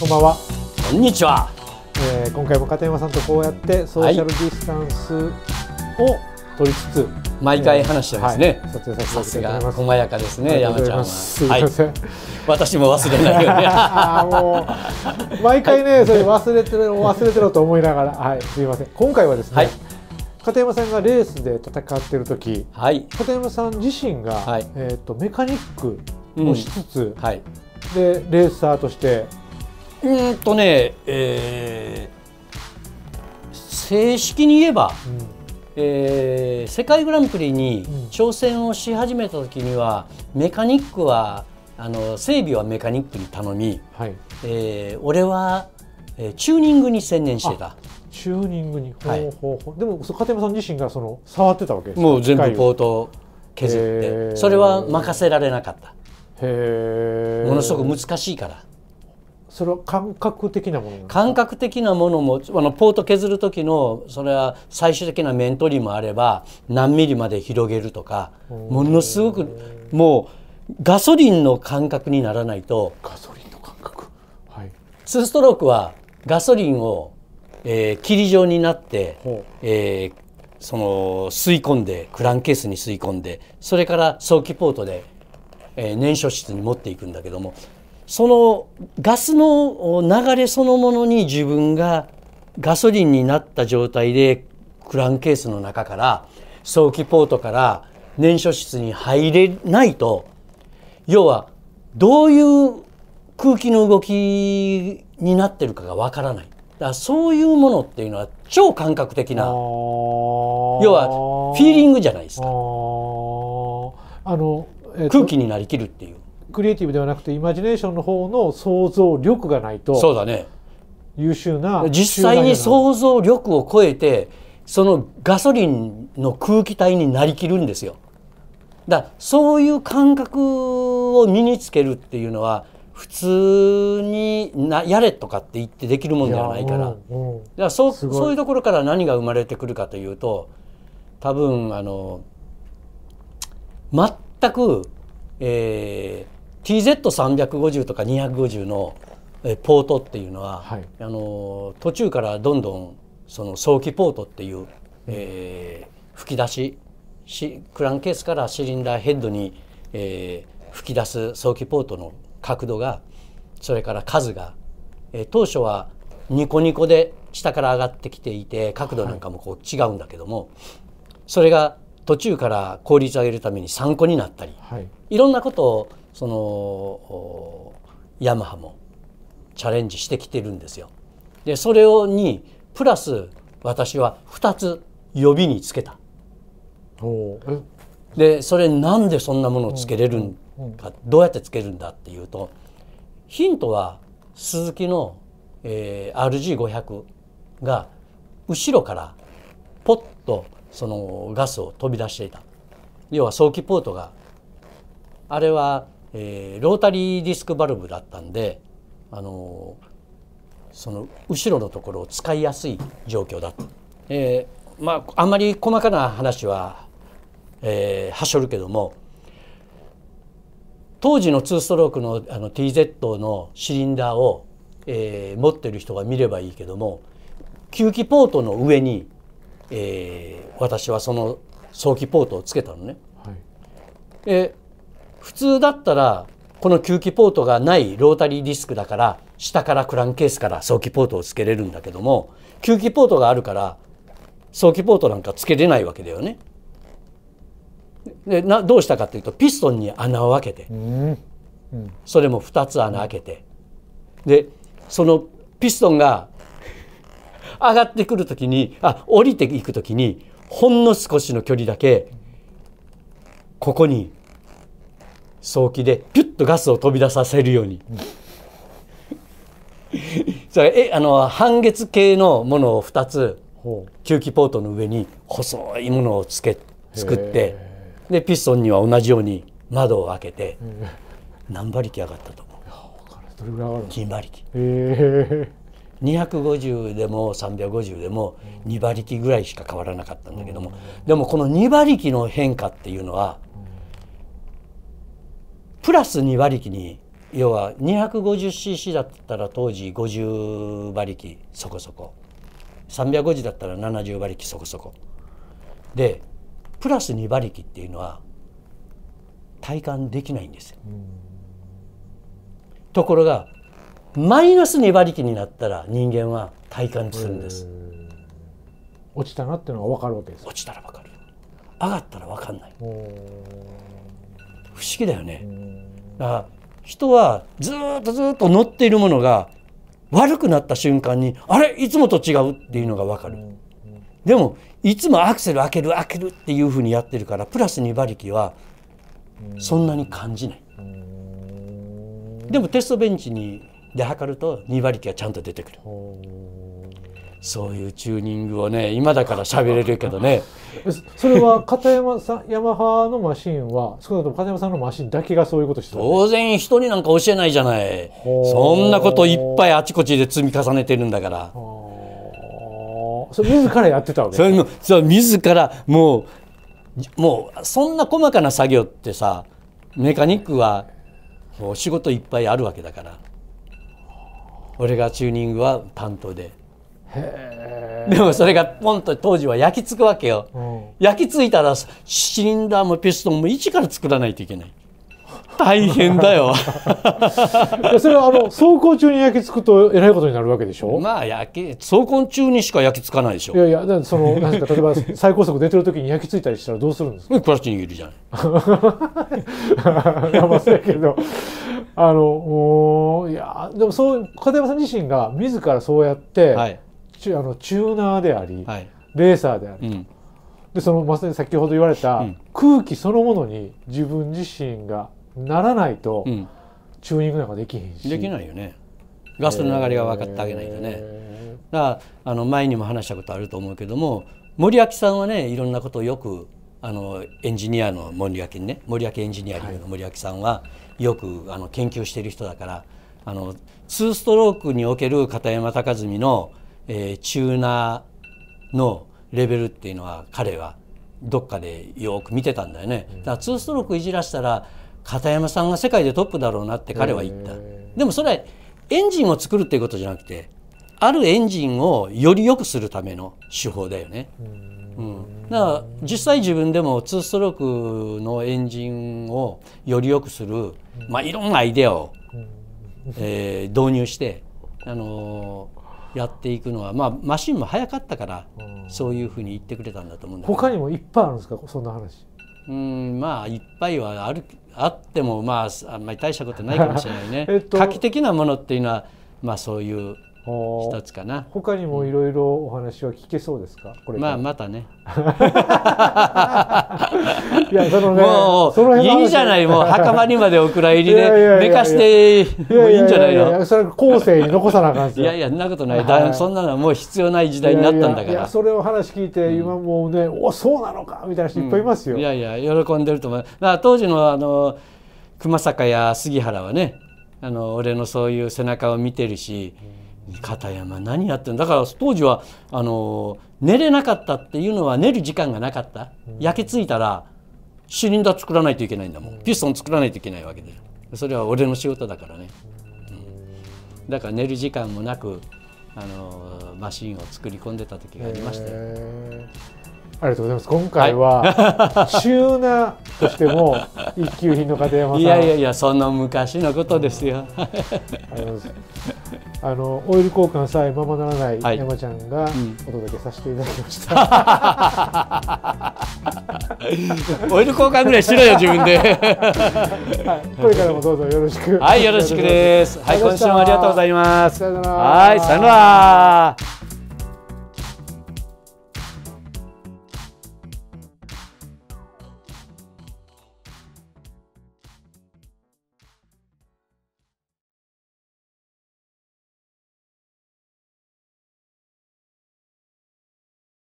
こんばんはこんにちは、えー、今回も片山さんとこうやってソーシャルディスタンスを取りつつ、はい、毎回話してますね、はい、撮影させていただきます細やかですね山ちゃんはすいません、はい、私も忘れないよね あも毎回ね、それ忘れてる、忘れてると思いながらはいすみません今回はですね、はい片山さんがレースで戦ってる時、はい、片山さん自身が、はい、えーと、とメカニックをしつつ、うんはい、でレーサーとしてうんとね、えー、正式に言えば、うん、えー、世界グランプリに挑戦をし始めた時には、うん、メカニックはあの整備はメカニックに頼み、はい、えー、俺は、えー、チューニングに専念してた。チューニングに、はい、ほうほうでも片山さん自身がその触ってたわけもう全部ポート削ってそれは任せられなかったものすごく難しいからそれは感覚的なもの感覚的なものもあのポート削る時のそれは最終的な面取りもあれば何ミリまで広げるとかものすごくもうガソリンの感覚にならないとガソリンの感覚、はい、2ストロークはガソリンを、えー、霧状になって、えー、その吸い込んでクランケースに吸い込んでそれから早期ポートで、えー、燃焼室に持っていくんだけどもそのガスの流れそのものに自分がガソリンになった状態でクランケースの中から早期ポートから燃焼室に入れないと要はどういう空気の動きになってるかがわからない。だそういうものっていうのは超感覚的な要はフィーリングじゃないですかあの、え空気になりきるっていうクリエイティブではなくてイマジネーションの方の想像力がないとそうだね優秀な実際に想像力を超えてそのガソリンの空気体になりきるんですよだそういう感覚を身につけるっていうのは普通になやれとかって言ってできるもんではないから,、だからそそういうところから何が生まれてくるかというと多分あの全く、えー、TZ350 とか250のポートっていうのは、はい、あの途中からどんどんその早期ポートっていう、うん、えー、吹き出ししクランケースからシリンダーヘッドに、えー、吹き出す早期ポートの角度がそれから数が、えー、当初はニコニコで下から上がってきていて角度なんかもこう違うんだけども、はい、それが途中から効率上げるために3個になったり、はい、いろんなことをそのヤマハもチャレンジしてきてるんですよ。でそれをにプラス私は2つ予備につけた。でそれなんでそんなものをつけれるんかどうやってつけるんだっていうとヒントはスズキの、えー、RG500 が後ろからポッとそのガスを飛び出していた要は早期ポートがあれはえー、ロータリーディスクバルブだったんで、あのその後ろのところを使いやすい状況だと、えー、まああんまり細かな話は、えー、はしょるけども当時の2ストロークのあの TZ のシリンダーを、えー、持ってる人が見ればいいけども吸気ポートの上に、えー、私はその早期ポートをつけたのね。はい、えー普通だったらこの吸気ポートがないロータリーディスクだから下からクランケースから早期ポートをつけれるんだけども吸気ポートがあるから早期ポートなんかつけれないわけだよね。でなどうしたかっていうとピストンに穴を開けて、うんうん、それも2つ穴開けてでそのピストンが上がってくる時にあ降りていく時にほんの少しの距離だけここに早期でピュッとガスを飛び出させるように。それえあの半月形のものを2つ吸気ポートの上に細いものをつけ作ってでピストンには同じように窓を開けて何馬力上がったと思うどれぐらい上がるの ?2 馬力。へ250でも350でも2馬力ぐらいしか変わらなかったんだけども、でもこの2馬力の変化っていうのはプラス2馬力に要は 250cc だったら当時50馬力そこそこ350だったら70馬力そこそこでプラス2馬力っていうのは体感できないんですよ。ところがマイナス2馬力になったら人間は体感するんです。落ちたなっていうのは分かるわけです落ちたら分かる上がったら分かんない不思議だよね。だから人はずっとずっと乗っているものが悪くなった瞬間にあれいつもと違うっていうのが分かる。でもいつもアクセル開ける開けるっていうふうにやってるからプラス2馬力はそんなに感じない。でもテストベンチにで測ると2馬力はちゃんと出てくる。そういうチューニングをね今だから喋れるけどねそれは片山さんヤマハのマシンはそうくと片山さんのマシンだけがそういうことしてた、当然人になんか教えないじゃないそんなこといっぱいあちこちで積み重ねてるんだからそれ自らやってたわけそれのそう自らもうもうそんな細かな作業ってさメカニックはお仕事いっぱいあるわけだから俺がチューニングは担当でへえでもそれがポンと当時は焼き付くわけよ、うん、焼き付いたらシリンダーもピストンも一から作らないといけない大変だよ それはあの走行中に焼き付くとえらいことになるわけでしょまあ焼き走行中にしか焼き付かないでしょいやいやそのなんか例えば最高速出てる時に焼き付いたりしたらどうするんですかクラッチ握るじゃん やばそうやけどあのいやでもそう片山さん自身が自らそうやって、はいあのチューナーであり、はい、レーサーであると、うん、でそのまさに先ほど言われた、空気そのものに自分自身がならないと、うん、チューニングなんかできへんしできないよねガスの流れが分かってあげないとね、えー、だあの前にも話したことあると思うけども森脇さんはねいろんなことをよくあのエンジニアの森脇ね森脇エンジニアリングの森脇さんはよくあの研究している人だからあのツーストロークにおける片山隆文のえー、チューナーのレベルっていうのは彼はどっかでよく見てたんだよね。だから2ストロークいじらしたら片山さんが世界でトップだろうなって彼は言った。でもそれはエンジンを作るっていうことじゃなくてあるエンジンをより良くするための手法だよね。うん、だから実際自分でも2ストロークのエンジンをより良くする、まあ、いろんなアイデアを、えー、導入して、あのーやっていくのは、まあ、マシンも早かったから、そういうふうに言ってくれたんだと思うんだけど他にもいっぱいあるんですかそんな話うんまあいっぱいはあるあっても、まあ、あんまり大したことないかもしれないね、えっと、画期的なものっていうのは、まあ、そういう一つかな他にもいろいろお話は聞けそうですか、うん、まあまたね いやそのねもういいじゃないもう墓場にまでお蔵入りで寝かしてもいいんじゃないのそれ後世に残さなあかんすよいやいやそんなことない、はい、そんなのはもう必要ない時代になったんだからそれを話聞いて、今もうねおそうなのかみたいな人いっぱいいますよ、うん、いやいや喜んでると思う、まあ、当時のあの熊坂や杉原はねあの俺のそういう背中を見てるし、うん片山何やってんだから当時はあの寝れなかったっていうのは寝る時間がなかった、うん、焼けついたらシリンダー作らないといけないんだもん、うん、ピストン作らないといけないわけでそれは俺の仕事だからね、うん、だから寝る時間もなくあのマシンを作り込んでた時がありましたよ。ありがとうございます今回は、中なとしても一級品の片山さんいやいやいやその昔のことですよあのオイル交換さえままならない山ちゃんがお届けさせていただきました、はいうん、オイル交換ぐらいしろよ自分で、はい、これからもどうぞよろしくはいよろしくですはい今週もありがとうございますさよなら。はいさよなら